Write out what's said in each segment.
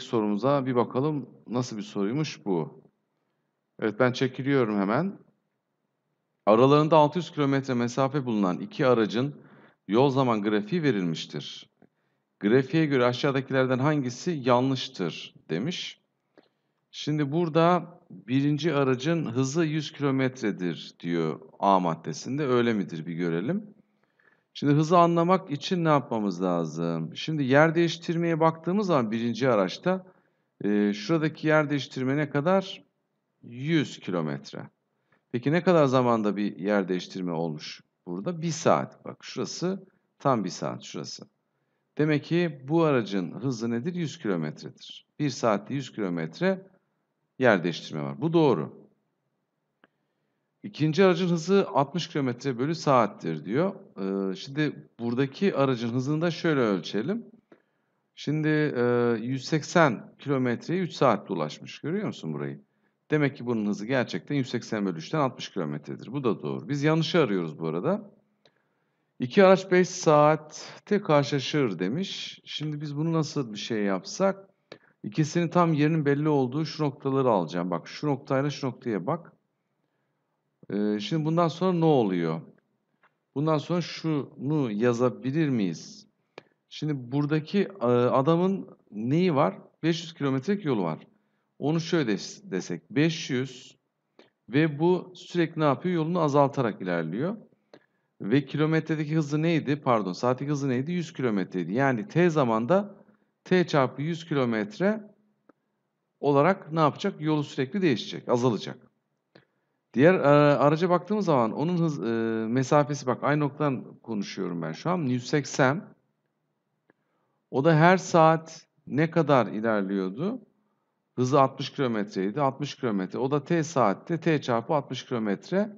ilk sorumuza bir bakalım nasıl bir soruymuş bu. Evet ben çekiliyorum hemen. Aralarında 600 kilometre mesafe bulunan iki aracın yol zaman grafiği verilmiştir. Grafiğe göre aşağıdakilerden hangisi yanlıştır demiş. Şimdi burada birinci aracın hızı 100 kilometredir diyor A maddesinde. Öyle midir bir görelim. Şimdi hızı anlamak için ne yapmamız lazım? Şimdi yer değiştirmeye baktığımız zaman birinci araçta e, şuradaki yer değiştirme ne kadar? 100 kilometre. Peki ne kadar zamanda bir yer değiştirme olmuş burada? 1 saat. Bak şurası tam 1 saat şurası. Demek ki bu aracın hızı nedir? 100 kilometredir. 1 saatte 100 kilometre yer değiştirme var. Bu doğru. İkinci aracın hızı 60 km bölü saattir diyor. Ee, şimdi buradaki aracın hızını da şöyle ölçelim. Şimdi 180 e, kilometreye 3 saatte ulaşmış. Görüyor musun burayı? Demek ki bunun hızı gerçekten 180 bölü 3'ten 60 kilometredir. Bu da doğru. Biz yanlışı arıyoruz bu arada. İki araç 5 saatte karşılaşır demiş. Şimdi biz bunu nasıl bir şey yapsak? İkisinin tam yerinin belli olduğu şu noktaları alacağım. Bak şu noktayla şu noktaya bak. Ee, şimdi bundan sonra ne oluyor? Bundan sonra şunu yazabilir miyiz? Şimdi buradaki e, adamın neyi var? 500 kilometrelik yolu var. Onu şöyle desek 500 ve bu sürekli ne yapıyor? Yolunu azaltarak ilerliyor. Ve kilometredeki hızı neydi? Pardon saatlik hızı neydi? 100 kilometreydi. Yani t zamanda t çarpı 100 kilometre olarak ne yapacak? Yolu sürekli değişecek, azalacak. Diğer e, araca baktığımız zaman onun hız e, mesafesi bak aynı noktadan konuşuyorum ben şu an 180. O da her saat ne kadar ilerliyordu? Hızı 60 kilometreydi. 60 kilometre. O da t saatte t çarpı 60 kilometre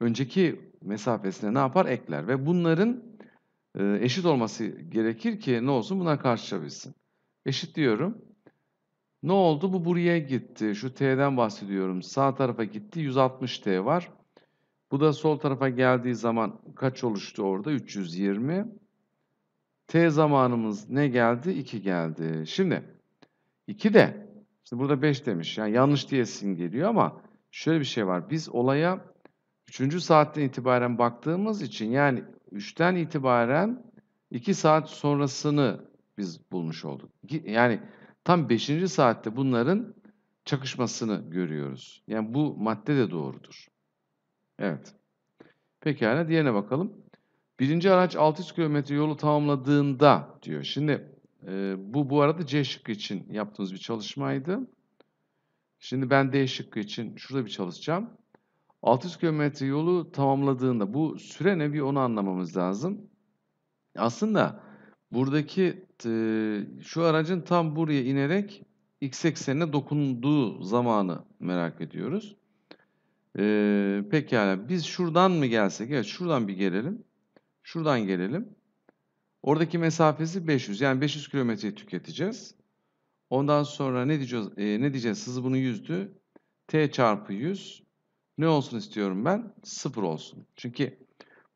önceki mesafesine ne yapar? Ekler. Ve bunların e, eşit olması gerekir ki ne olsun? Buna karşılayabilsin. Eşit diyorum. Ne oldu? Bu buraya gitti. Şu T'den bahsediyorum. Sağ tarafa gitti. 160 T var. Bu da sol tarafa geldiği zaman kaç oluştu orada? 320. T zamanımız ne geldi? 2 geldi. Şimdi 2 de işte burada 5 demiş. Yani yanlış diyesin geliyor ama şöyle bir şey var. Biz olaya 3. saatten itibaren baktığımız için yani 3'ten itibaren 2 saat sonrasını biz bulmuş olduk. Yani tam 5. saatte bunların çakışmasını görüyoruz. Yani bu madde de doğrudur. Evet. Pekala diğerine bakalım. Birinci araç 600 km yolu tamamladığında diyor. Şimdi e, bu bu arada C şıkkı için yaptığımız bir çalışmaydı. Şimdi ben D şıkkı için şurada bir çalışacağım. 600 km yolu tamamladığında bu süre ne bir onu anlamamız lazım. Aslında buradaki şu aracın tam buraya inerek x eksenine dokunduğu zamanı merak ediyoruz. Ee, pekala biz şuradan mı gelsek? Evet şuradan bir gelelim. Şuradan gelelim. Oradaki mesafesi 500. Yani 500 kilometreyi tüketeceğiz. Ondan sonra ne diyeceğiz? E, ne diyeceğiz? Hızı bunun yüzdü. T çarpı 100. Ne olsun istiyorum ben? 0 olsun. Çünkü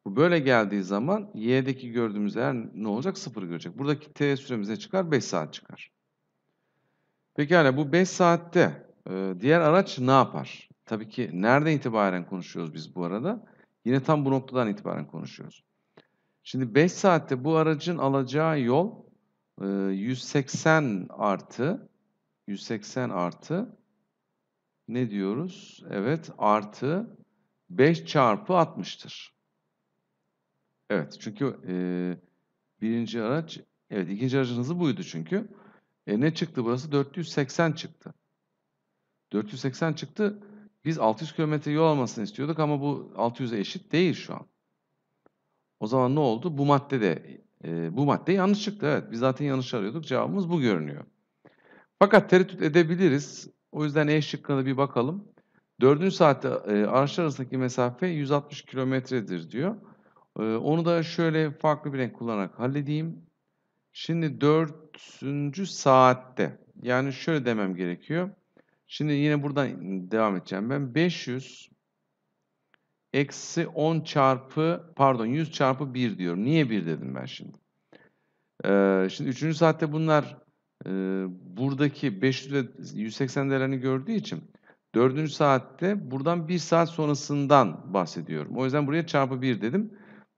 bu böyle geldiği zaman y'deki gördüğümüz değer ne olacak? 0 görecek. Buradaki t süremiz ne çıkar? 5 saat çıkar. Peki yani bu 5 saatte e, diğer araç ne yapar? Tabii ki nereden itibaren konuşuyoruz biz bu arada? Yine tam bu noktadan itibaren konuşuyoruz. Şimdi 5 saatte bu aracın alacağı yol 180 e, artı 180 artı ne diyoruz? Evet artı 5 çarpı 60'tır. Evet çünkü e, birinci araç, evet ikinci aracın hızı buydu çünkü. E, ne çıktı burası? 480 çıktı. 480 çıktı. Biz 600 km yol almasını istiyorduk ama bu 600'e eşit değil şu an. O zaman ne oldu? Bu madde de e, bu madde yanlış çıktı. Evet biz zaten yanlış arıyorduk. Cevabımız bu görünüyor. Fakat tereddüt edebiliriz. O yüzden E şıkkına bir bakalım. Dördüncü saatte e, araçlar arasındaki mesafe 160 kilometredir diyor. Ee, onu da şöyle farklı bir renk kullanarak halledeyim. Şimdi dördüncü saatte. Yani şöyle demem gerekiyor. Şimdi yine buradan devam edeceğim ben. 500 eksi 10 çarpı pardon 100 çarpı 1 diyorum. Niye 1 dedim ben şimdi? Ee, şimdi üçüncü saatte bunlar e, buradaki 500 ve 180 değerlerini gördüğü için dördüncü saatte buradan bir saat sonrasından bahsediyorum. O yüzden buraya çarpı 1 dedim.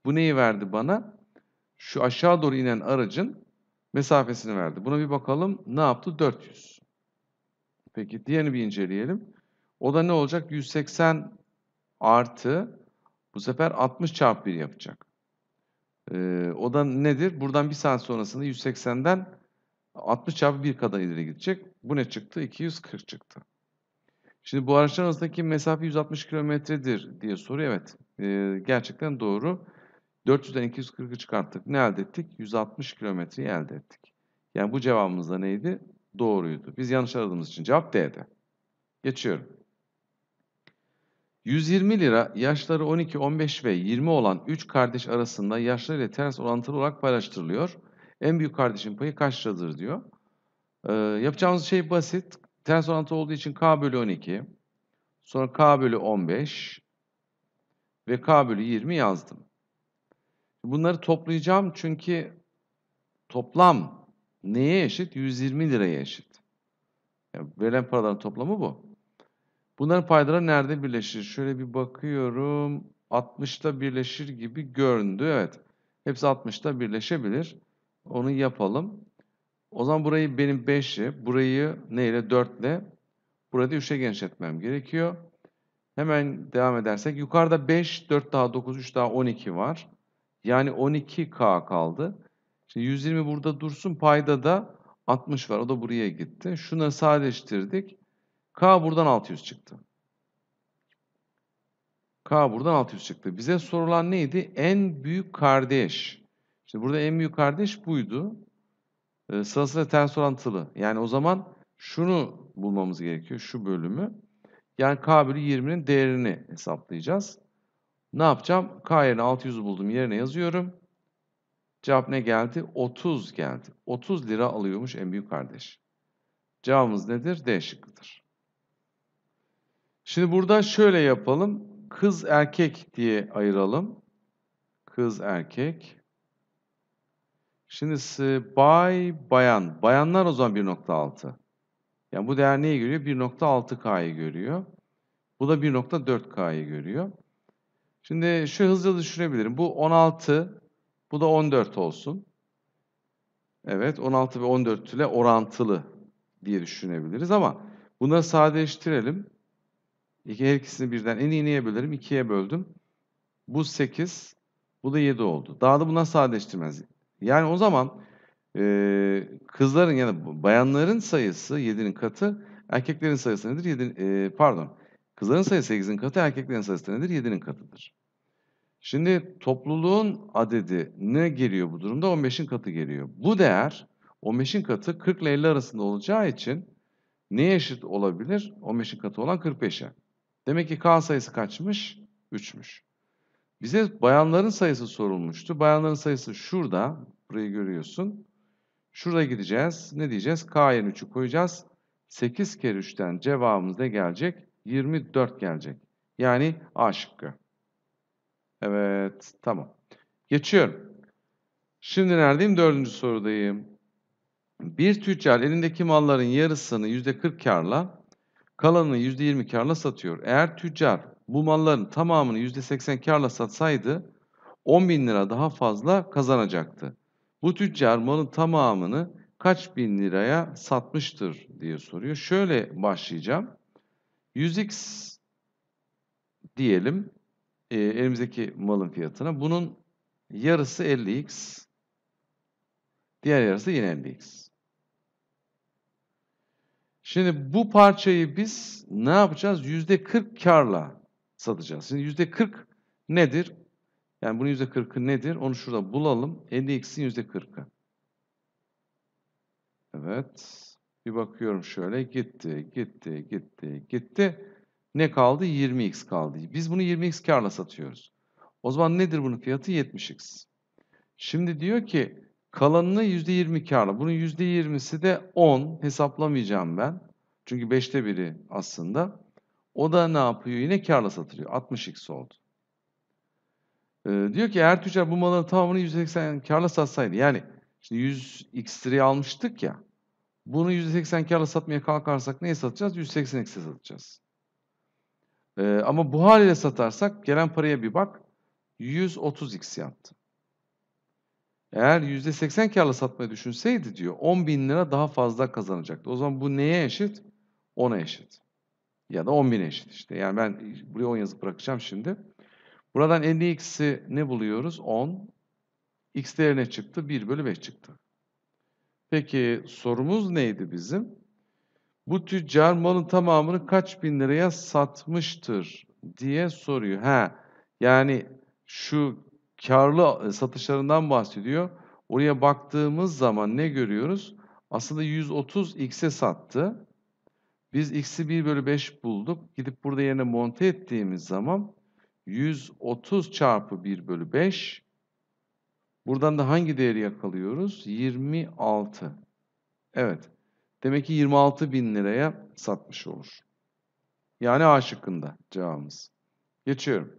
Bu neyi verdi bana? Şu aşağı doğru inen aracın mesafesini verdi. Buna bir bakalım. Ne yaptı? 400. Peki diğerini bir inceleyelim. O da ne olacak? 180 artı bu sefer 60 çarpı 1 yapacak. Ee, o da nedir? Buradan bir saat sonrasında 180'den 60 çarpı 1 kadar ileri gidecek. Bu ne çıktı? 240 çıktı. Şimdi bu araçlar arasındaki mesafe 160 kilometredir diye soru. Evet. E, gerçekten doğru. 400'den 240'ı çıkarttık. Ne elde ettik? 160 kilometreyi elde ettik. Yani bu cevabımız da neydi? Doğruydu. Biz yanlış aradığımız için cevap D'de. Geçiyorum. 120 lira yaşları 12, 15 ve 20 olan 3 kardeş arasında yaşlarıyla ters orantılı olarak paylaştırılıyor. En büyük kardeşin payı kaç liradır diyor. Ee, yapacağımız şey basit. Ters orantı olduğu için K bölü 12, sonra K bölü 15 ve K bölü 20 yazdım. Bunları toplayacağım çünkü toplam neye eşit? 120 liraya eşit. Yani verilen paraların toplamı bu. Bunların payları nerede birleşir? Şöyle bir bakıyorum. 60'ta birleşir gibi göründü. Evet. Hepsi 60'ta birleşebilir. Onu yapalım. O zaman burayı benim 5'i, burayı neyle? 4 ile. Burada 3'e genişletmem gerekiyor. Hemen devam edersek yukarıda 5, 4 daha 9, 3 daha 12 var. Yani 12K kaldı. Şimdi 120 burada dursun. Payda da 60 var. O da buraya gitti. Şuna sadeleştirdik. K buradan 600 çıktı. K buradan 600 çıktı. Bize sorulan neydi? En büyük kardeş. İşte burada en büyük kardeş buydu. Ee, sırasıyla ters orantılı. Yani o zaman şunu bulmamız gerekiyor. Şu bölümü. Yani K bölü 20'nin değerini hesaplayacağız. Ne yapacağım? K yerine 600'ü buldum. Yerine yazıyorum. Cevap ne geldi? 30 geldi. 30 lira alıyormuş en büyük kardeş. Cevabımız nedir? D şıkkıdır. Şimdi burada şöyle yapalım. Kız erkek diye ayıralım. Kız erkek. Şimdi bay bayan. Bayanlar o zaman 1.6. Yani bu değer neyi görüyor? 1.6K'yı görüyor. Bu da 1.4K'yı görüyor. Şimdi şu hızlı düşünebilirim. Bu 16, bu da 14 olsun. Evet 16 ve 14 ile orantılı diye düşünebiliriz ama bunları sadeleştirelim. İki, her ikisini birden en iyi neye bölerim? 2'ye böldüm. Bu 8, bu da 7 oldu. Daha da bunlar sadeleştirmez. Yani o zaman e, kızların yani bayanların sayısı 7'nin katı, erkeklerin sayısı nedir? 7, e, pardon, kızların sayısı 8'in katı, erkeklerin sayısı nedir? 7'nin katıdır. Şimdi topluluğun adedi ne geliyor bu durumda? 15'in katı geliyor. Bu değer 15'in katı 40 ile 50 arasında olacağı için neye eşit olabilir? 15'in katı olan 45'e. Demek ki K sayısı kaçmış? 3'müş. Bize bayanların sayısı sorulmuştu. Bayanların sayısı şurada. Burayı görüyorsun. Şurada gideceğiz. Ne diyeceğiz? K yerine 3'ü koyacağız. 8 kere 3'ten cevabımız ne gelecek? 24 gelecek. Yani A şıkkı. Evet tamam. Geçiyorum. Şimdi neredeyim? Dördüncü sorudayım. Bir tüccar elindeki malların yarısını yüzde %40 karla, kalanını %20 karla satıyor. Eğer tüccar bu malların tamamını yüzde %80 karla satsaydı 10 bin lira daha fazla kazanacaktı. Bu tüccar malın tamamını kaç bin liraya satmıştır diye soruyor. Şöyle başlayacağım. 100x diyelim e, elimizdeki malın fiyatına. Bunun yarısı 50x. Diğer yarısı yine 50x. Şimdi bu parçayı biz ne yapacağız? %40 karla satacağız. Şimdi %40 nedir? Yani bunun %40'ı nedir? Onu şurada bulalım. 50x'in %40'ı. Evet. Bir bakıyorum şöyle. Gitti, gitti, gitti, gitti. Ne kaldı? 20x kaldı. Biz bunu 20x karla satıyoruz. O zaman nedir bunun fiyatı? 70x. Şimdi diyor ki kalanını %20 karla. Bunun %20'si de 10 hesaplamayacağım ben. Çünkü 5'te biri aslında. O da ne yapıyor? Yine karla satılıyor. 60x oldu. Ee, diyor ki eğer tüccar bu malın tamamını 180 karla satsaydı. Yani şimdi 100 x almıştık ya. Bunu 180 karla satmaya kalkarsak neye satacağız? 180 x'e satacağız. Ee, ama bu haliyle satarsak gelen paraya bir bak. 130x yaptı. Eğer %80 karla satmayı düşünseydi diyor 10 bin lira daha fazla kazanacaktı. O zaman bu neye eşit? 10'a eşit. Ya da 10 bine eşit işte. Yani ben buraya 10 yazıp bırakacağım şimdi. Buradan 50x'i ne buluyoruz? 10. X değerine çıktı. 1 bölü 5 çıktı. Peki sorumuz neydi bizim? Bu tüccar malın tamamını kaç bin liraya satmıştır diye soruyor. Ha, yani şu karlı e, satışlarından bahsediyor. Oraya baktığımız zaman ne görüyoruz? Aslında 130 x'e sattı. Biz x'i 1 bölü 5 bulduk. Gidip burada yerine monte ettiğimiz zaman 130 çarpı 1 bölü 5. Buradan da hangi değeri yakalıyoruz? 26. Evet. Demek ki 26 bin liraya satmış olur. Yani A şıkkında cevabımız. Geçiyorum.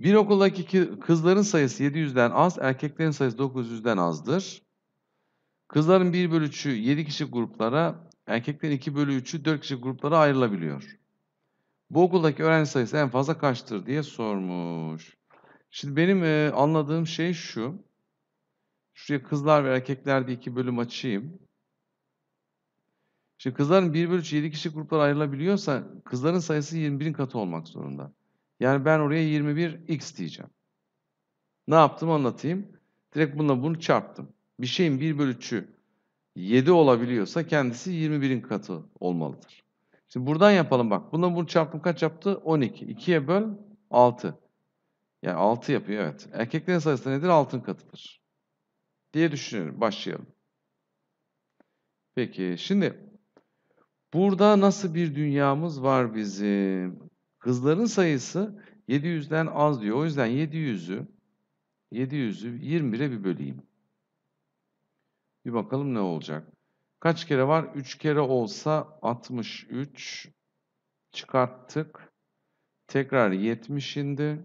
Bir okuldaki kızların sayısı 700'den az, erkeklerin sayısı 900'den azdır. Kızların 1 bölü 3'ü 7 kişi gruplara, erkeklerin 2 bölü 3'ü 4 kişi gruplara ayrılabiliyor. Bu okuldaki öğrenci sayısı en fazla kaçtır diye sormuş. Şimdi benim e, anladığım şey şu. Şuraya kızlar ve erkekler diye iki bölüm açayım. Şimdi kızların 1 bölü 7 kişi gruplara ayrılabiliyorsa kızların sayısı 21'in katı olmak zorunda. Yani ben oraya 21x diyeceğim. Ne yaptım anlatayım. Direkt bununla bunu çarptım. Bir şeyin 1 bölü 3'ü 7 olabiliyorsa kendisi 21'in katı olmalıdır. Şimdi buradan yapalım bak. Bununla bunu çarptım kaç yaptı? 12. 2'ye böl 6. Yani 6 yapıyor evet. Erkeklerin sayısı nedir? 6'ın katıdır. Diye düşünelim. Başlayalım. Peki şimdi Burada nasıl bir dünyamız var bizim? Kızların sayısı 700'den az diyor. O yüzden 700'ü 700'ü 21'e bir böleyim. Bir bakalım ne olacak. Kaç kere var? 3 kere olsa 63 çıkarttık. Tekrar 70 indi.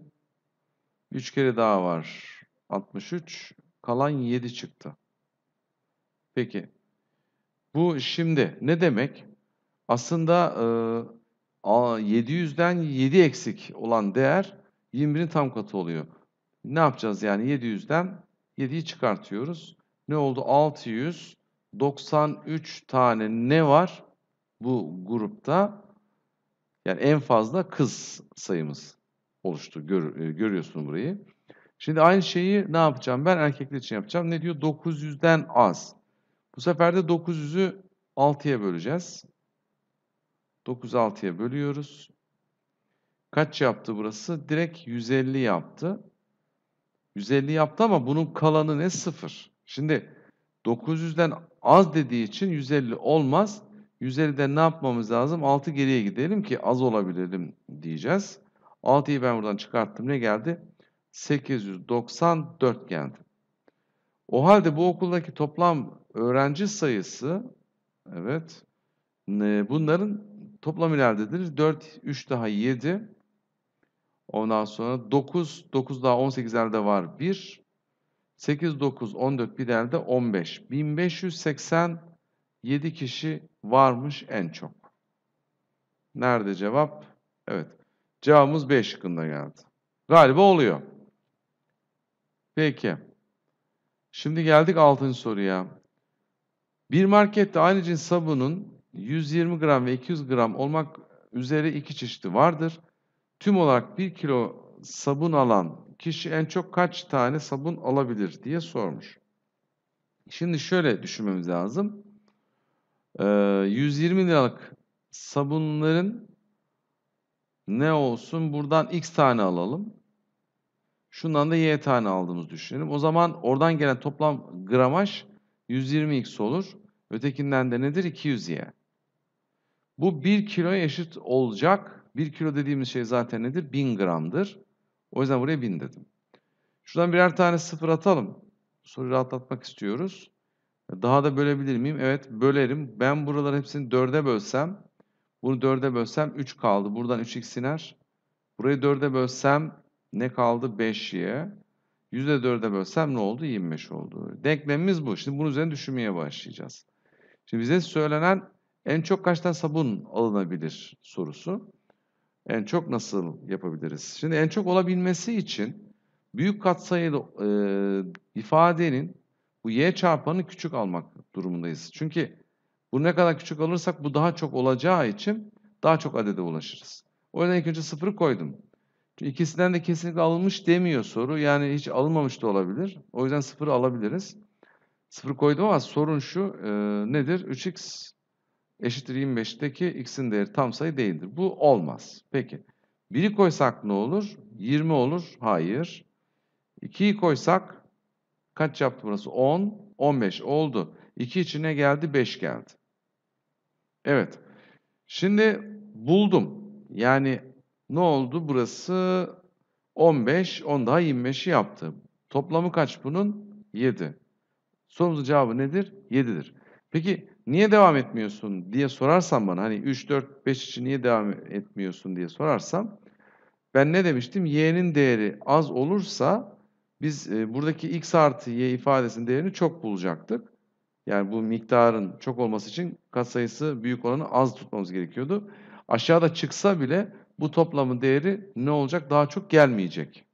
3 kere daha var. 63. Kalan 7 çıktı. Peki. Bu şimdi ne demek? Aslında e, 700'den 7 eksik olan değer 20'nin tam katı oluyor. Ne yapacağız yani 700'den 7'yi çıkartıyoruz. Ne oldu? 693 tane ne var bu grupta? Yani en fazla kız sayımız oluştu. Gör, e, görüyorsun burayı. Şimdi aynı şeyi ne yapacağım? Ben erkekler için yapacağım. Ne diyor? 900'den az. Bu sefer de 900'ü 6'ya böleceğiz. 9'u 6'ya bölüyoruz. Kaç yaptı burası? Direkt 150 yaptı. 150 yaptı ama bunun kalanı ne? 0. Şimdi 900'den az dediği için 150 olmaz. 150'den ne yapmamız lazım? 6 geriye gidelim ki az olabilelim diyeceğiz. 6'yı ben buradan çıkarttım. Ne geldi? 894 geldi. O halde bu okuldaki toplam öğrenci sayısı evet bunların Toplam ilerdedir. 4, 3 daha 7. Ondan sonra 9, 9 daha 18 elde var 1. 8, 9, 14 bir elde 15. 1587 kişi varmış en çok. Nerede cevap? Evet. Cevabımız B şıkkında geldi. Galiba oluyor. Peki. Şimdi geldik 6. soruya. Bir markette aynı cins sabunun 120 gram ve 200 gram olmak üzere iki çeşidi vardır. Tüm olarak 1 kilo sabun alan kişi en çok kaç tane sabun alabilir diye sormuş. Şimdi şöyle düşünmemiz lazım. 120 ee, liralık sabunların ne olsun? Buradan x tane alalım. Şundan da y tane aldığımız düşünelim. O zaman oradan gelen toplam gramaj 120x olur. Ötekinden de nedir? 200y. Bu 1 kilo eşit olacak. 1 kilo dediğimiz şey zaten nedir? 1000 gramdır. O yüzden buraya 1000 dedim. Şuradan birer tane sıfır atalım. Soruyu rahatlatmak istiyoruz. Daha da bölebilir miyim? Evet bölerim. Ben buraları hepsini 4'e bölsem, bunu 4'e bölsem 3 kaldı. Buradan 3x iner. Burayı 4'e bölsem ne kaldı? 5'ye. %4'e bölsem ne oldu? 25 oldu. Denklemimiz bu. Şimdi bunun üzerine düşünmeye başlayacağız. Şimdi bize söylenen en çok kaçtan sabun alınabilir sorusu. En çok nasıl yapabiliriz? Şimdi en çok olabilmesi için büyük katsayılı e, ifadenin bu y çarpanı küçük almak durumundayız. Çünkü bu ne kadar küçük alırsak bu daha çok olacağı için daha çok adede ulaşırız. O yüzden ilk önce sıfırı koydum. Çünkü ikisinden de kesinlikle alınmış demiyor soru. Yani hiç alınmamış da olabilir. O yüzden sıfırı alabiliriz. Sıfır koydum ama sorun şu e, nedir? 3x eşittir 25'teki x'in değeri tam sayı değildir. Bu olmaz. Peki. 1'i koysak ne olur? 20 olur. Hayır. 2'yi koysak kaç yaptı burası? 10, 15 oldu. 2 içine geldi 5 geldi. Evet. Şimdi buldum. Yani ne oldu? Burası 15, 10 daha 25'i yaptı. Toplamı kaç bunun? 7. Sorumuzun cevabı nedir? 7'dir. Peki niye devam etmiyorsun diye sorarsan bana hani 3, 4, 5 için niye devam etmiyorsun diye sorarsam ben ne demiştim? Y'nin değeri az olursa biz e, buradaki x artı y ifadesinin değerini çok bulacaktık. Yani bu miktarın çok olması için katsayısı büyük olanı az tutmamız gerekiyordu. Aşağıda çıksa bile bu toplamın değeri ne olacak? Daha çok gelmeyecek.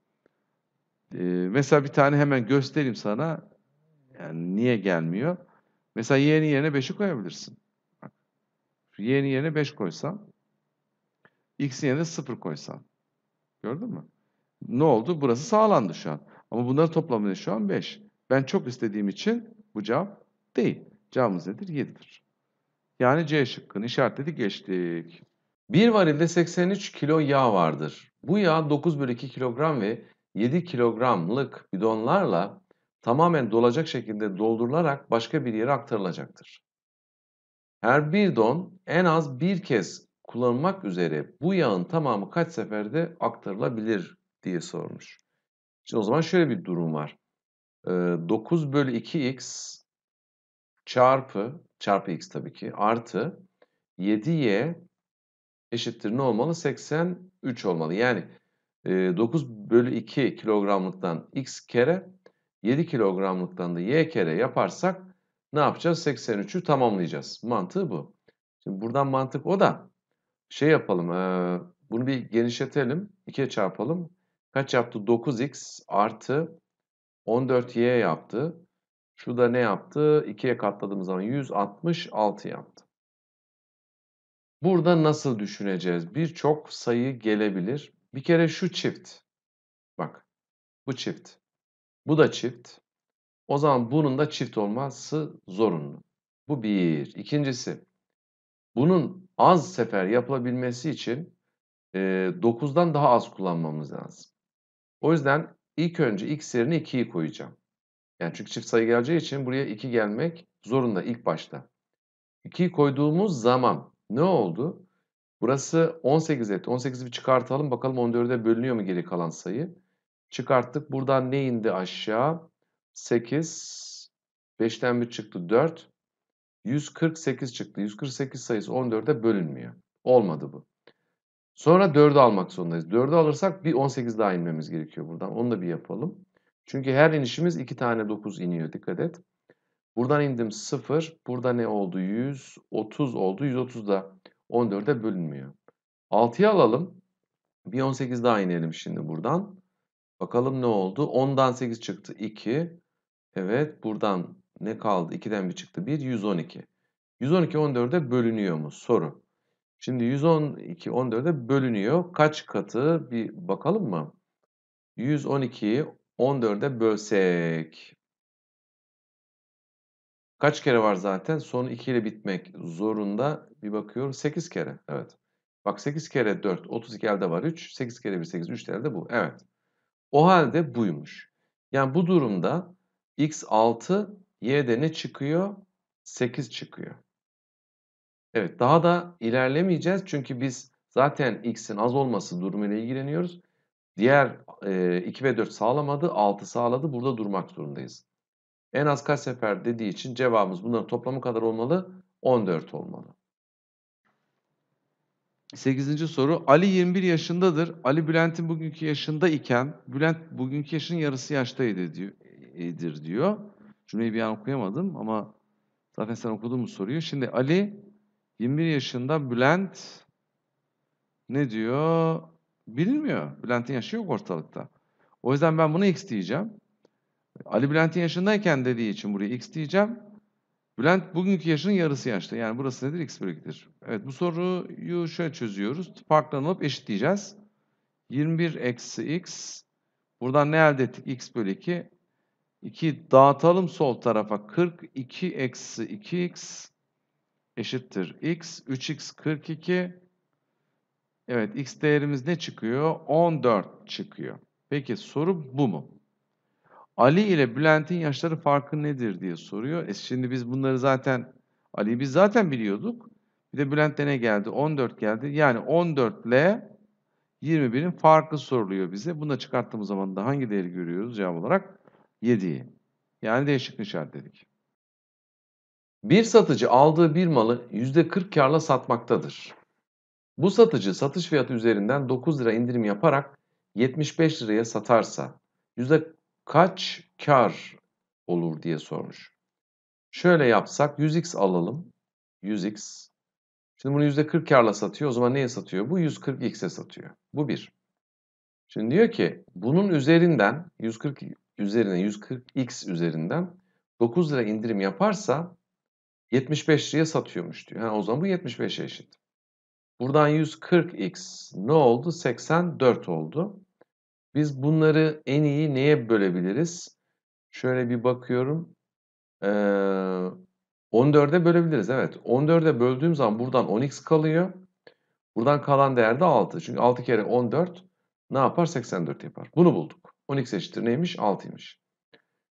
Ee, mesela bir tane hemen göstereyim sana. Yani niye gelmiyor? Mesela y'nin yerine 5'i koyabilirsin. Y'nin yerine 5 koysam, x'in yerine 0 koysam. Gördün mü? Ne oldu? Burası sağlandı şu an. Ama bunların toplamı ne şu an? 5. Ben çok istediğim için bu cevap değil. Cevabımız nedir? 7'dir. Yani C şıkkını işaretledik geçtik. Bir varilde 83 kilo yağ vardır. Bu yağ 9 bölü 2 kilogram ve 7 kilogramlık bidonlarla tamamen dolacak şekilde doldurularak başka bir yere aktarılacaktır. Her bir don en az bir kez kullanılmak üzere bu yağın tamamı kaç seferde aktarılabilir diye sormuş. Şimdi o zaman şöyle bir durum var. 9 bölü 2x çarpı, çarpı x tabii ki, artı 7y eşittir ne olmalı? 83 olmalı. Yani 9 bölü 2 kilogramlıktan x kere 7 kilogramlıktan da y kere yaparsak ne yapacağız? 83'ü tamamlayacağız. Mantığı bu. Şimdi buradan mantık o da şey yapalım. E, bunu bir genişletelim. 2'ye çarpalım. Kaç yaptı? 9x artı 14y yaptı. Şu da ne yaptı? 2'ye katladığımız zaman 166 yaptı. Burada nasıl düşüneceğiz? Birçok sayı gelebilir. Bir kere şu çift. Bak. Bu çift. Bu da çift. O zaman bunun da çift olması zorunlu. Bu bir. İkincisi, bunun az sefer yapılabilmesi için e, 9'dan daha az kullanmamız lazım. O yüzden ilk önce x yerine 2'yi koyacağım. Yani çünkü çift sayı geleceği için buraya 2 gelmek zorunda ilk başta. 2'yi koyduğumuz zaman ne oldu? Burası 18 etti. 18'i bir çıkartalım bakalım 14'e bölünüyor mu geri kalan sayı. Çıkarttık. Buradan ne indi aşağı? 8. 5'ten bir çıktı 4. 148 çıktı. 148 sayısı 14'e bölünmüyor. Olmadı bu. Sonra 4'ü almak zorundayız. 4'ü alırsak bir 18 daha inmemiz gerekiyor buradan. Onu da bir yapalım. Çünkü her inişimiz 2 tane 9 iniyor. Dikkat et. Buradan indim 0. Burada ne oldu? 130 oldu. 130 da 14'e bölünmüyor. 6'yı alalım. Bir 18 daha inelim şimdi buradan. Bakalım ne oldu? 10'dan 8 çıktı 2. Evet buradan ne kaldı? 2'den bir çıktı 1. 112. 112 14'e bölünüyor mu? Soru. Şimdi 112 14'e bölünüyor. Kaç katı? Bir bakalım mı? 112'yi 14'e bölsek. Kaç kere var zaten? Sonu 2 ile bitmek zorunda. Bir bakıyorum 8 kere. Evet. Bak 8 kere 4 32 elde var 3. 8 kere 1 8 3 elde bu. Evet. O halde buymuş. Yani bu durumda x 6, y'de ne çıkıyor? 8 çıkıyor. Evet daha da ilerlemeyeceğiz çünkü biz zaten x'in az olması durumuyla ilgileniyoruz. Diğer e, 2 ve 4 sağlamadı, 6 sağladı. Burada durmak zorundayız. En az kaç sefer dediği için cevabımız bunların toplamı kadar olmalı? 14 olmalı. 8. soru. Ali 21 yaşındadır. Ali Bülent'in bugünkü yaşında iken Bülent bugünkü yaşının yarısı yaştaydı diyor. diyor. Cümleyi bir an okuyamadım ama zaten sen okudun mu soruyor. Şimdi Ali 21 yaşında Bülent ne diyor? Bilmiyor. Bülent'in yaşı yok ortalıkta. O yüzden ben bunu x diyeceğim. Ali Bülent'in yaşındayken dediği için buraya x diyeceğim. Bülent bugünkü yaşının yarısı yaşta. Yani burası nedir? X bölüktür. Evet bu soruyu şöyle çözüyoruz. Farklarını alıp eşitleyeceğiz. 21 eksi x. Buradan ne elde ettik? x bölü 2. 2 dağıtalım sol tarafa. 42 eksi 2x eşittir x. 3x 42. Evet x değerimiz ne çıkıyor? 14 çıkıyor. Peki soru bu mu? Ali ile Bülent'in yaşları farkı nedir diye soruyor. E şimdi biz bunları zaten Ali'yi biz zaten biliyorduk. Bir de Bülent'te ne geldi? 14 geldi. Yani 14 ile 21'in farkı soruluyor bize. Bunu da çıkarttığımız zaman da hangi değeri görüyoruz cevap olarak? 7'yi. Yani değişik değişiklik dedik. Bir satıcı aldığı bir malı %40 karla satmaktadır. Bu satıcı satış fiyatı üzerinden 9 lira indirim yaparak 75 liraya satarsa kaç kar olur diye sormuş. Şöyle yapsak 100x alalım. 100x. Şimdi bunu %40 karla satıyor. O zaman neye satıyor? Bu 140x'e satıyor. Bu bir. Şimdi diyor ki bunun üzerinden 140 üzerine 140x üzerinden 9 lira indirim yaparsa 75 liraya satıyormuş diyor. Ha, o zaman bu 75'e eşit. Buradan 140x ne oldu? 84 oldu. Biz bunları en iyi neye bölebiliriz? Şöyle bir bakıyorum. Ee, 14'e bölebiliriz. Evet. 14'e böldüğüm zaman buradan 10x kalıyor. Buradan kalan değer de 6. Çünkü 6 kere 14 ne yapar? 84 yapar. Bunu bulduk. 10x eşittir neymiş? 6'ymış.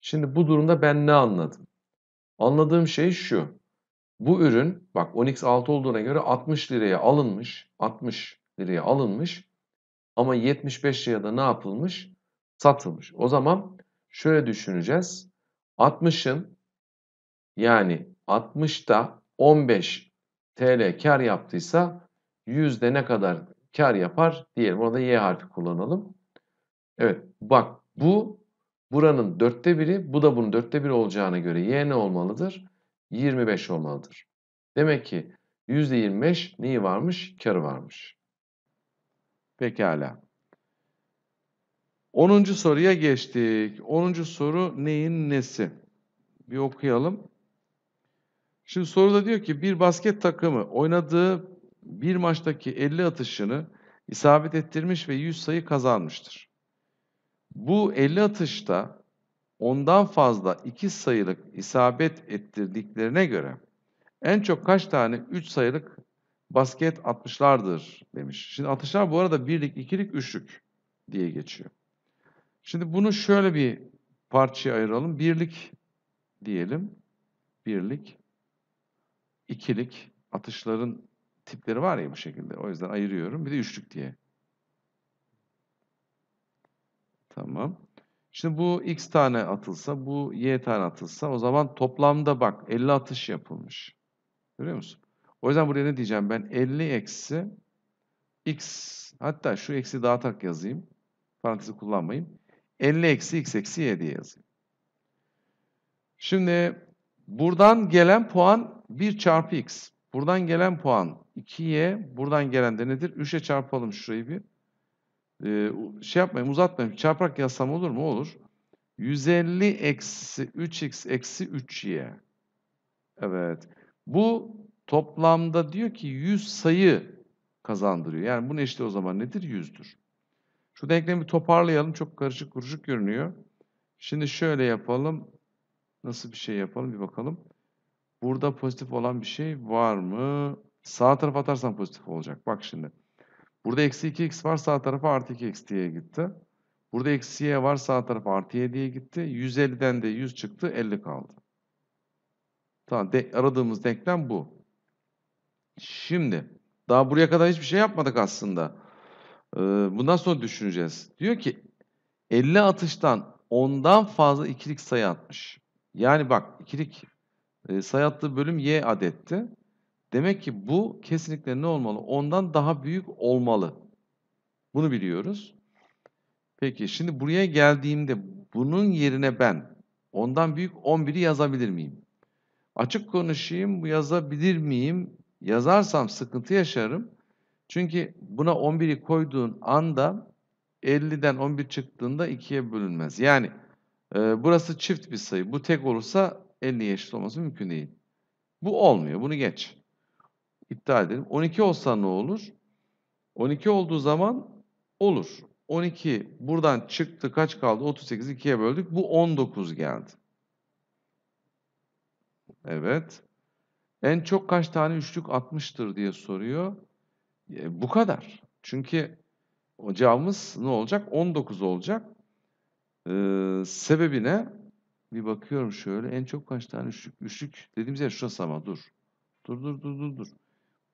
Şimdi bu durumda ben ne anladım? Anladığım şey şu. Bu ürün bak 10x 6 olduğuna göre 60 liraya alınmış. 60 liraya alınmış. Ama 75 liraya da ne yapılmış? Satılmış. O zaman şöyle düşüneceğiz. 60'ın yani 60'ta 15 TL kar yaptıysa yüzde ne kadar kar yapar diyelim. Orada Y harfi kullanalım. Evet bak bu buranın dörtte biri bu da bunun dörtte biri olacağına göre Y ne olmalıdır? 25 olmalıdır. Demek ki %25 neyi varmış? Karı varmış. Pekala. 10. soruya geçtik. 10. soru neyin nesi? Bir okuyalım. Şimdi soruda diyor ki bir basket takımı oynadığı bir maçtaki 50 atışını isabet ettirmiş ve 100 sayı kazanmıştır. Bu 50 atışta ondan fazla 2 sayılık isabet ettirdiklerine göre en çok kaç tane 3 sayılık basket 60'lardır demiş. Şimdi atışlar bu arada birlik, ikilik, üçlük diye geçiyor. Şimdi bunu şöyle bir parçaya ayıralım. Birlik diyelim. Birlik, ikilik, atışların tipleri var ya bu şekilde. O yüzden ayırıyorum. Bir de üçlük diye. Tamam. Şimdi bu x tane atılsa, bu y tane atılsa o zaman toplamda bak 50 atış yapılmış. Görüyor musun? O yüzden buraya ne diyeceğim ben 50 eksi x hatta şu eksi dağıtarak yazayım. Parantezi kullanmayayım. 50 eksi x eksi y diye yazayım. Şimdi buradan gelen puan 1 çarpı x. Buradan gelen puan 2y. Buradan gelen de nedir? 3'e çarpalım şurayı bir. Ee, şey yapmayayım uzatmayayım. Çarparak yazsam olur mu? Olur. 150 eksi 3x eksi 3y. Evet. Bu toplamda diyor ki 100 sayı kazandırıyor. Yani bunun eşit o zaman nedir? 100'dür. Şu denklemi toparlayalım. Çok karışık kuruşuk görünüyor. Şimdi şöyle yapalım. Nasıl bir şey yapalım bir bakalım. Burada pozitif olan bir şey var mı? Sağ tarafa atarsan pozitif olacak. Bak şimdi. Burada eksi 2x var sağ tarafa artı 2x diye gitti. Burada eksi y var sağ tarafa artı y diye gitti. 150'den de 100 çıktı 50 kaldı. Tamam de, aradığımız denklem bu. Şimdi daha buraya kadar hiçbir şey yapmadık aslında. Ee, bundan sonra düşüneceğiz. Diyor ki 50 atıştan ondan fazla ikilik sayı atmış. Yani bak ikilik e, sayı attığı bölüm y adetti. Demek ki bu kesinlikle ne olmalı? Ondan daha büyük olmalı. Bunu biliyoruz. Peki şimdi buraya geldiğimde bunun yerine ben ondan büyük 11'i yazabilir miyim? Açık konuşayım, bu yazabilir miyim? Yazarsam sıkıntı yaşarım. Çünkü buna 11'i koyduğun anda 50'den 11 çıktığında 2'ye bölünmez. Yani e, burası çift bir sayı. Bu tek olursa 50'ye eşit olması mümkün değil. Bu olmuyor. Bunu geç. İptal edelim. 12 olsa ne olur? 12 olduğu zaman olur. 12 buradan çıktı. Kaç kaldı? 38 2'ye böldük. Bu 19 geldi. Evet. En çok kaç tane üçlük atmıştır diye soruyor. E, bu kadar. Çünkü cevabımız ne olacak? 19 olacak. E, ne? bir bakıyorum şöyle. En çok kaç tane üçlük? Üçlük dediğimiz yer şurası ama dur. Dur dur dur dur dur.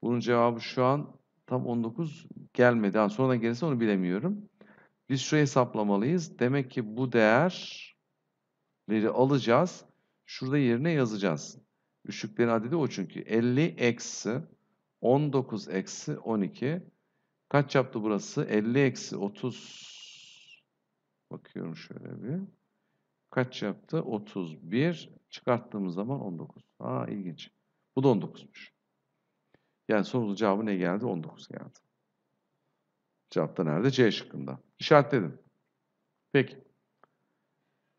Bunun cevabı şu an tam 19 gelmedi. Yani sonra gelirse onu bilemiyorum. Biz şurayı hesaplamalıyız. Demek ki bu değerleri alacağız. Şurada yerine yazacağız. Üçlüklerin adedi o çünkü. 50 eksi 19 eksi 12. Kaç yaptı burası? 50 eksi 30. Bakıyorum şöyle bir. Kaç yaptı? 31. Çıkarttığımız zaman 19. Aa ilginç. Bu da 19'muş. Yani sorumuzun cevabı ne geldi? 19 geldi. Cevap da nerede? C şıkkında. İşaretledim. Peki.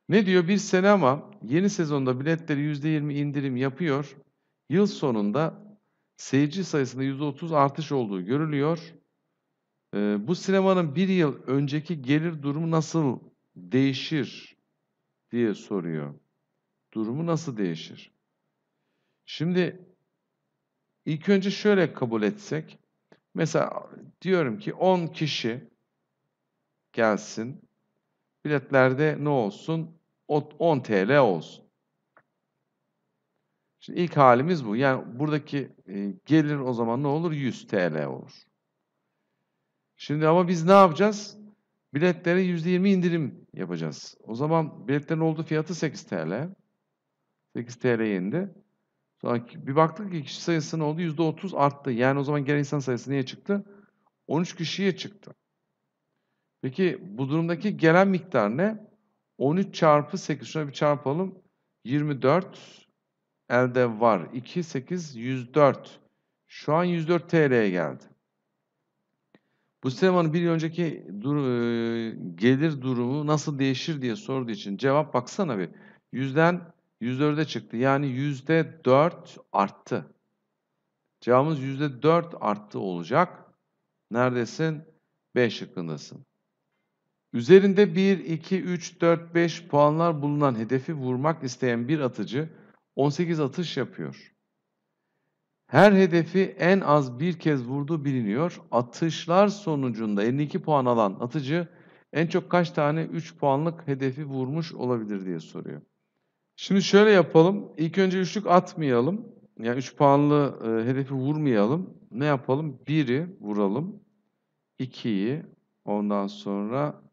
Ne diyor? Bir sinema yeni sezonda biletleri %20 indirim yapıyor. Yıl sonunda seyirci sayısında %30 artış olduğu görülüyor. Ee, bu sinemanın bir yıl önceki gelir durumu nasıl değişir diye soruyor. Durumu nasıl değişir? Şimdi ilk önce şöyle kabul etsek. Mesela diyorum ki 10 kişi gelsin biletlerde ne olsun? 10 TL olsun. Şimdi ilk halimiz bu. Yani buradaki e, gelir o zaman ne olur? 100 TL olur. Şimdi ama biz ne yapacağız? Biletlere %20 indirim yapacağız. O zaman biletlerin olduğu fiyatı 8 TL. 8 TL indi. Sonra bir baktık ki kişi sayısı ne oldu? %30 arttı. Yani o zaman gelen insan sayısı niye çıktı? 13 kişiye çıktı. Peki bu durumdaki gelen miktar ne? 13 çarpı 8. Şuna bir çarpalım. 24 elde var. 2, 8, 104. Şu an 104 TL'ye geldi. Bu sinemanın bir önceki dur, e, gelir durumu nasıl değişir diye sorduğu için cevap baksana bir. Yüzden 104'e çıktı. Yani yüzde %4 arttı. Cevabımız yüzde %4 arttı olacak. Neredesin? B yakındasın. Üzerinde 1, 2, 3, 4, 5 puanlar bulunan hedefi vurmak isteyen bir atıcı 18 atış yapıyor. Her hedefi en az bir kez vurduğu biliniyor. Atışlar sonucunda 52 puan alan atıcı en çok kaç tane 3 puanlık hedefi vurmuş olabilir diye soruyor. Şimdi şöyle yapalım. İlk önce üçlük atmayalım. Yani 3 puanlı e, hedefi vurmayalım. Ne yapalım? 1'i vuralım. 2'yi ondan sonra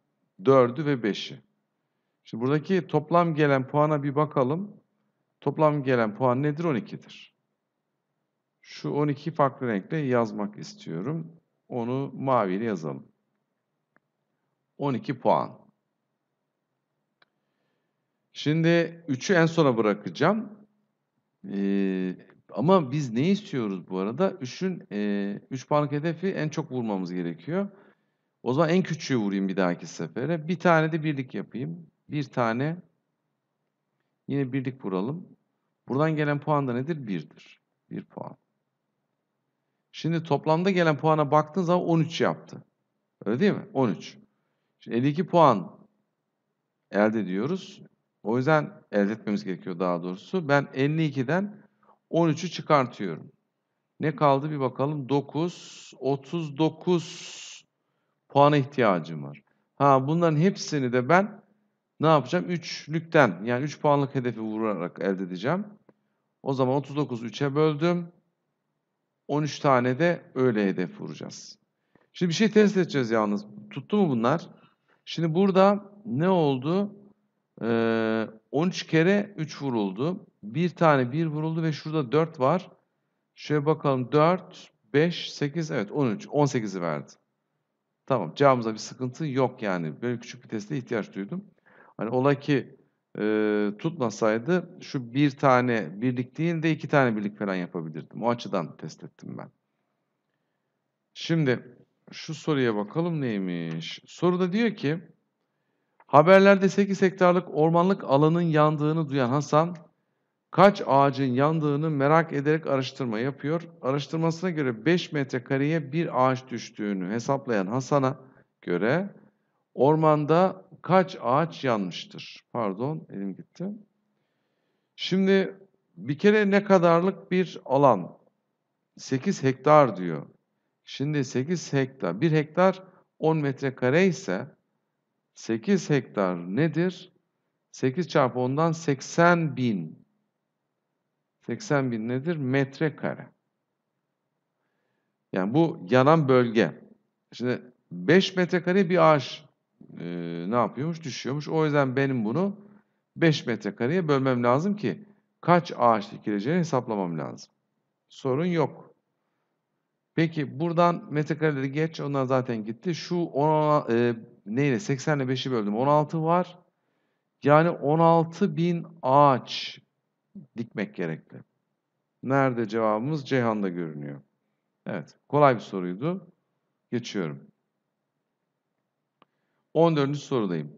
4'ü ve 5'i. Şimdi buradaki toplam gelen puana bir bakalım. Toplam gelen puan nedir? 12'dir. Şu 12 farklı renkle yazmak istiyorum. Onu maviyle yazalım. 12 puan. Şimdi 3'ü en sona bırakacağım. Ee, ama biz ne istiyoruz bu arada? 3'ün e, 3 puanlık hedefi en çok vurmamız gerekiyor. O zaman en küçüğü vurayım bir dahaki sefere. Bir tane de birlik yapayım. Bir tane yine birlik vuralım. Buradan gelen puan da nedir? Birdir, bir puan. Şimdi toplamda gelen puana baktığın zaman 13 yaptı. Öyle değil mi? 13. Şimdi 52 puan elde ediyoruz. O yüzden elde etmemiz gerekiyor daha doğrusu. Ben 52'den 13'ü çıkartıyorum. Ne kaldı bir bakalım. 9, 39 puana ihtiyacım var. Ha bunların hepsini de ben ne yapacağım? Üçlükten yani üç puanlık hedefi vurarak elde edeceğim. O zaman 39 üçe böldüm. 13 tane de öyle hedef vuracağız. Şimdi bir şey test edeceğiz yalnız. Tuttu mu bunlar? Şimdi burada ne oldu? Ee, 13 kere 3 vuruldu. Bir tane 1 vuruldu ve şurada 4 var. Şöyle bakalım 4, 5, 8 evet 13. 18'i verdi. Tamam cevabımızda bir sıkıntı yok yani. Böyle küçük bir teste ihtiyaç duydum. Hani ola ki e, tutmasaydı şu bir tane birlik değil de iki tane birlik falan yapabilirdim. O açıdan test ettim ben. Şimdi şu soruya bakalım neymiş. Soruda diyor ki haberlerde 8 hektarlık ormanlık alanın yandığını duyan Hasan kaç ağacın yandığını merak ederek araştırma yapıyor. Araştırmasına göre 5 metrekareye bir ağaç düştüğünü hesaplayan Hasan'a göre ormanda kaç ağaç yanmıştır? Pardon elim gitti. Şimdi bir kere ne kadarlık bir alan? 8 hektar diyor. Şimdi 8 hektar, 1 hektar 10 metrekare ise 8 hektar nedir? 8 çarpı 10'dan 80 bin 80 bin nedir? Metrekare. Yani bu yanan bölge. Şimdi 5 metrekare bir ağaç e, ne yapıyormuş? Düşüyormuş. O yüzden benim bunu 5 metrekareye bölmem lazım ki kaç ağaç dikileceğini hesaplamam lazım. Sorun yok. Peki buradan metrekareleri geç. Onlar zaten gitti. Şu 10, e, neyle? 80 ile 5'i böldüm. 16 var. Yani 16 bin ağaç dikmek gerekli. Nerede cevabımız? Ceyhan'da görünüyor. Evet, kolay bir soruydu. Geçiyorum. 14. sorudayım.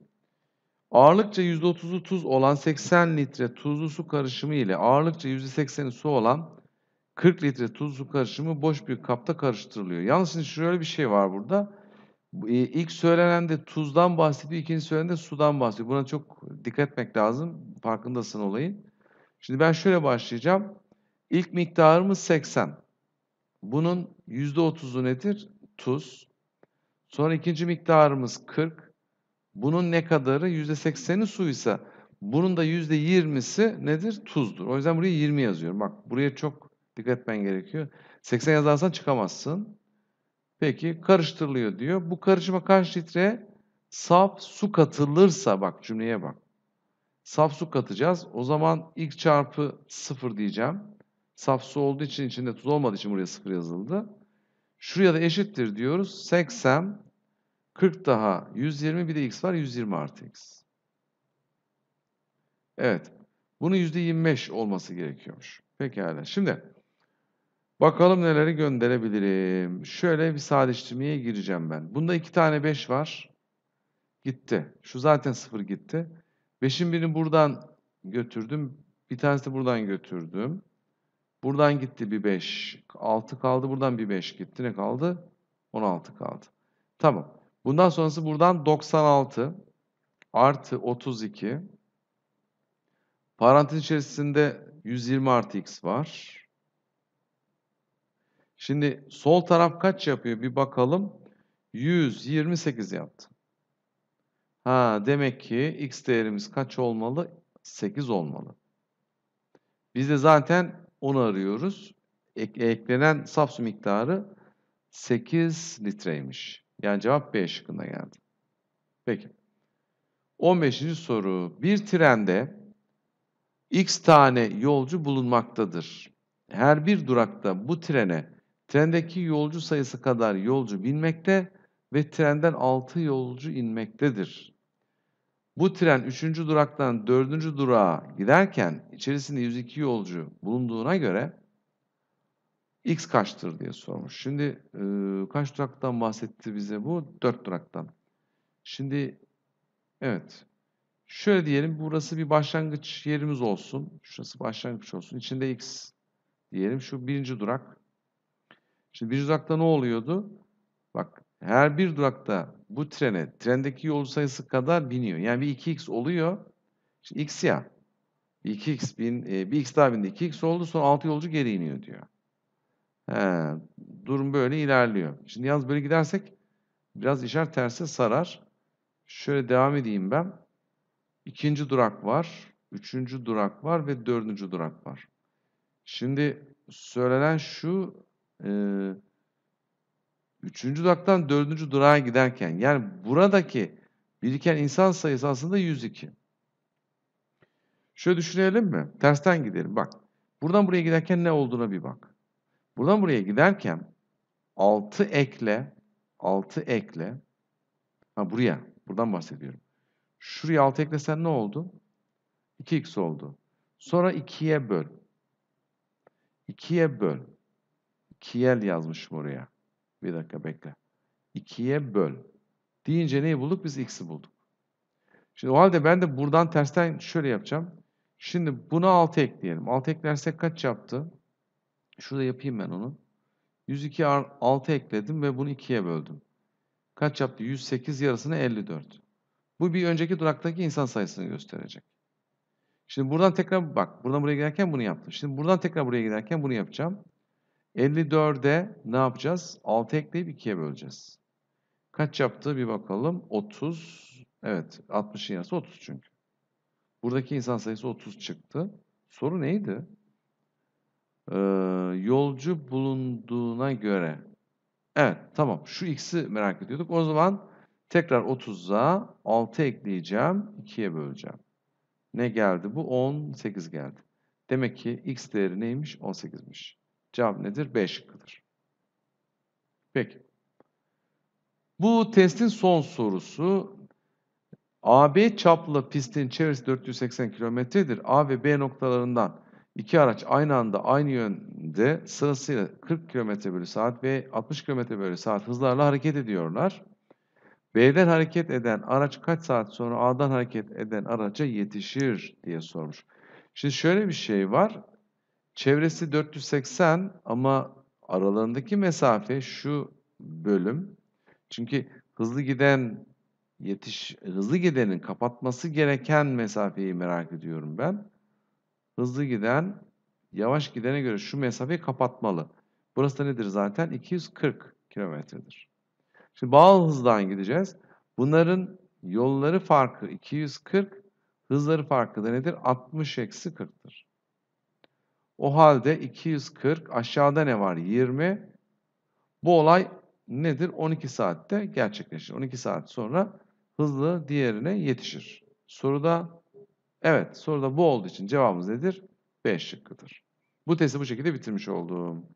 Ağırlıkça %30'u tuz olan 80 litre tuzlu su karışımı ile ağırlıkça %80'i su olan 40 litre tuzlu su karışımı boş bir kapta karıştırılıyor. Yalnız şimdi şöyle bir şey var burada. E, ilk söylenen de tuzdan bahsediyor, ikinci söylenen de sudan bahsediyor. Buna çok dikkat etmek lazım. Farkındasın olayın. Şimdi ben şöyle başlayacağım. İlk miktarımız 80. Bunun %30'u nedir? Tuz. Sonra ikinci miktarımız 40. Bunun ne kadarı? %80'i su ise bunun da %20'si nedir? Tuzdur. O yüzden buraya 20 yazıyorum. Bak buraya çok dikkat etmen gerekiyor. 80 yazarsan çıkamazsın. Peki karıştırılıyor diyor. Bu karışıma kaç litre saf su katılırsa bak cümleye bak. Saf su katacağız. O zaman x çarpı 0 diyeceğim. Saf su olduğu için içinde tuz olmadığı için buraya 0 yazıldı. Şuraya da eşittir diyoruz. 80, 40 daha 120 bir de x var 120 artı x. Evet. Bunun %25 olması gerekiyormuş. Pekala. Şimdi bakalım neleri gönderebilirim. Şöyle bir sadeleştirmeye gireceğim ben. Bunda iki tane 5 var. Gitti. Şu zaten 0 gitti. Beşin birini buradan götürdüm. Bir tanesi buradan götürdüm. Buradan gitti bir 5. 6 kaldı. Buradan bir 5 gitti. Ne kaldı? 16 kaldı. Tamam. Bundan sonrası buradan 96 artı 32 parantez içerisinde 120 artı x var. Şimdi sol taraf kaç yapıyor? Bir bakalım. 128 yaptı. Ha demek ki x değerimiz kaç olmalı? 8 olmalı. Biz de zaten onu arıyoruz. Ek, eklenen saf su miktarı 8 litreymiş. Yani cevap B şıkkında geldi. Peki. 15. soru. Bir trende x tane yolcu bulunmaktadır. Her bir durakta bu trene trendeki yolcu sayısı kadar yolcu binmekte ve trenden 6 yolcu inmektedir. Bu tren 3. duraktan 4. durağa giderken içerisinde 102 yolcu bulunduğuna göre X kaçtır diye sormuş. Şimdi e, kaç duraktan bahsetti bize bu? 4 duraktan. Şimdi evet şöyle diyelim burası bir başlangıç yerimiz olsun. Şurası başlangıç olsun. İçinde X diyelim şu birinci durak. Şimdi birinci durakta ne oluyordu? Bak her bir durakta bu trene, trendeki yolcu sayısı kadar biniyor. Yani bir 2x oluyor. x ya. 2x bin, e, bir x daha bindi. 2x oldu sonra 6 yolcu geri iniyor diyor. He, durum böyle ilerliyor. Şimdi yalnız böyle gidersek biraz işler terse sarar. Şöyle devam edeyim ben. İkinci durak var. Üçüncü durak var ve dördüncü durak var. Şimdi söylenen şu... E, Üçüncü duraktan dördüncü durağa giderken yani buradaki biriken insan sayısı aslında 102. Şöyle düşünelim mi? Tersten gidelim. Bak buradan buraya giderken ne olduğuna bir bak. Buradan buraya giderken 6 ekle 6 ekle ha buraya buradan bahsediyorum. Şuraya 6 eklesen ne oldu? 2x oldu. Sonra 2'ye böl. 2'ye böl. 2'yel yazmışım oraya. Bir dakika bekle. 2'ye böl. Deyince neyi bulduk? Biz x'i bulduk. Şimdi o halde ben de buradan tersten şöyle yapacağım. Şimdi buna 6 ekleyelim. 6 eklersek kaç yaptı? Şurada yapayım ben onu. 102 6 ekledim ve bunu 2'ye böldüm. Kaç yaptı? 108 yarısını 54. Bu bir önceki duraktaki insan sayısını gösterecek. Şimdi buradan tekrar bak. Buradan buraya giderken bunu yaptım. Şimdi buradan tekrar buraya giderken bunu yapacağım. 54'e ne yapacağız? 6 ekleyip 2'ye böleceğiz. Kaç yaptı bir bakalım. 30. Evet 60'ın yarısı 30 çünkü. Buradaki insan sayısı 30 çıktı. Soru neydi? Ee, yolcu bulunduğuna göre. Evet tamam şu x'i merak ediyorduk. O zaman tekrar 30'a 6 ekleyeceğim. 2'ye böleceğim. Ne geldi bu? 18 geldi. Demek ki x değeri neymiş? 18'miş. Cevap nedir? B şıkkıdır. Peki. Bu testin son sorusu AB çaplı pistin çevresi 480 kilometredir. A ve B noktalarından iki araç aynı anda aynı yönde sırasıyla 40 km bölü saat ve 60 km bölü saat hızlarla hareket ediyorlar. B'den hareket eden araç kaç saat sonra A'dan hareket eden araca yetişir diye sormuş. Şimdi şöyle bir şey var. Çevresi 480 ama aralarındaki mesafe şu bölüm. Çünkü hızlı giden yetiş hızlı gidenin kapatması gereken mesafeyi merak ediyorum ben. Hızlı giden yavaş gidene göre şu mesafeyi kapatmalı. Burası da nedir zaten? 240 kilometredir. Şimdi bağlı hızdan gideceğiz. Bunların yolları farkı 240, hızları farkı da nedir? 60 eksi 40'tır. O halde 240 aşağıda ne var? 20. Bu olay nedir? 12 saatte gerçekleşir. 12 saat sonra hızlı diğerine yetişir. Soruda evet soruda bu olduğu için cevabımız nedir? 5 şıkkıdır. Bu testi bu şekilde bitirmiş oldum.